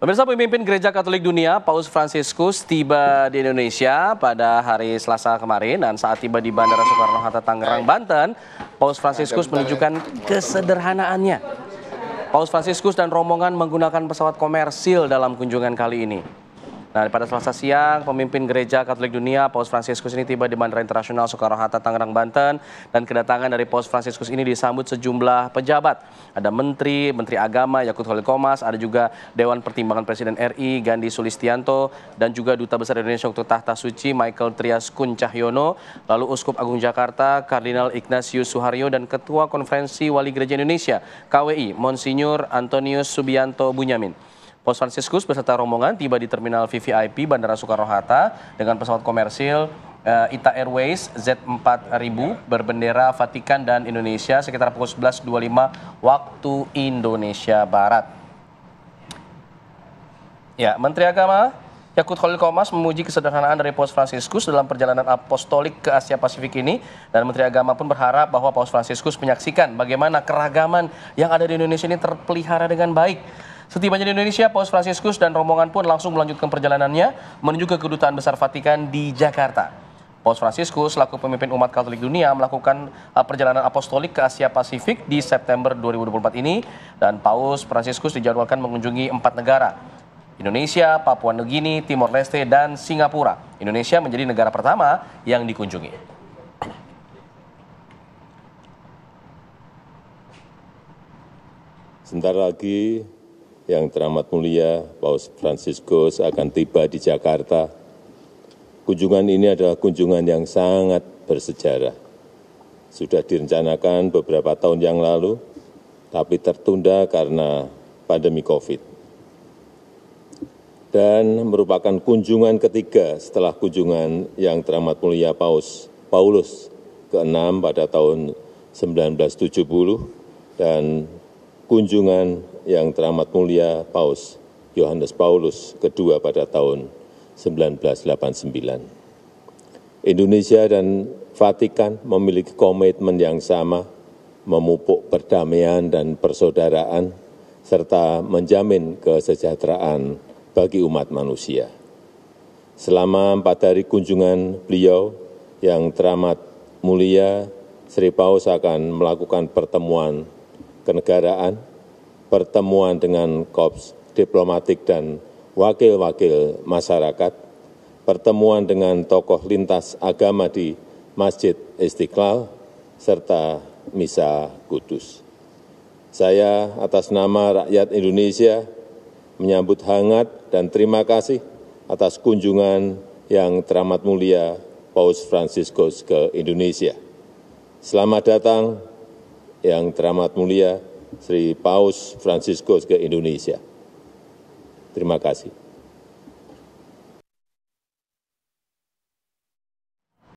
Pemirsa pemimpin Gereja Katolik Dunia, Paus Fransiskus tiba di Indonesia pada hari Selasa kemarin dan saat tiba di Bandara Soekarno-Hatta Tangerang, Banten, Paus Fransiskus ya. menunjukkan kesederhanaannya. Paus Fransiskus dan rombongan menggunakan pesawat komersil dalam kunjungan kali ini. Nah, pada Selasa siang, pemimpin gereja Katolik dunia, Paus Fransiskus ini tiba di Bandara Internasional Soekarno-Hatta, Tangerang, Banten. Dan kedatangan dari Paus Fransiskus ini disambut sejumlah pejabat. Ada Menteri, Menteri Agama, Yakut Holil Komas, ada juga Dewan Pertimbangan Presiden RI, Gandhi Sulistianto, dan juga Duta Besar Indonesia untuk Tahta Suci, Michael Trias Kuncahyono, lalu Uskup Agung Jakarta, Kardinal Ignatius Suharyo, dan Ketua Konferensi Wali Gereja Indonesia, KWI, Monsinyur Antonius Subianto Bunyamin. Paus Franciscus beserta rombongan tiba di terminal VVIP Bandara Soekarno-Hatta dengan pesawat komersil uh, Ita Airways Z4000 berbendera Vatikan dan Indonesia sekitar pukul 11.25 waktu Indonesia Barat. Ya, Menteri Agama Yakut Khalil Komas memuji kesederhanaan dari Paus Fransiskus dalam perjalanan apostolik ke Asia Pasifik ini dan Menteri Agama pun berharap bahwa Paus Fransiskus menyaksikan bagaimana keragaman yang ada di Indonesia ini terpelihara dengan baik. Setibanya di Indonesia, Paus Fransiskus dan rombongan pun langsung melanjutkan perjalanannya menuju ke Kedutaan Besar Vatikan di Jakarta. Paus Fransiskus selaku pemimpin umat Katolik dunia melakukan uh, perjalanan apostolik ke Asia Pasifik di September 2024 ini dan Paus Fransiskus dijadwalkan mengunjungi empat negara, Indonesia, Papua Nugini, Timor Leste, dan Singapura. Indonesia menjadi negara pertama yang dikunjungi. Sebentar lagi yang teramat mulia, Paus Franciscus akan tiba di Jakarta. Kunjungan ini adalah kunjungan yang sangat bersejarah. Sudah direncanakan beberapa tahun yang lalu, tapi tertunda karena pandemi COVID. Dan merupakan kunjungan ketiga setelah kunjungan yang teramat mulia Paus Paulus ke-6 pada tahun 1970 dan kunjungan yang teramat mulia Paus Yohanes Paulus II pada tahun 1989. Indonesia dan Vatikan memiliki komitmen yang sama memupuk perdamaian dan persaudaraan serta menjamin kesejahteraan bagi umat manusia. Selama empat hari kunjungan beliau yang teramat mulia, Sri Paus akan melakukan pertemuan kenegaraan, pertemuan dengan kops diplomatik dan wakil-wakil masyarakat, pertemuan dengan tokoh lintas agama di Masjid Istiqlal, serta Misa Kudus. Saya atas nama rakyat Indonesia menyambut hangat dan terima kasih atas kunjungan yang teramat mulia Paus Franciscus ke Indonesia. Selamat datang yang teramat mulia Sri Paus Franciscus ke Indonesia. Terima kasih.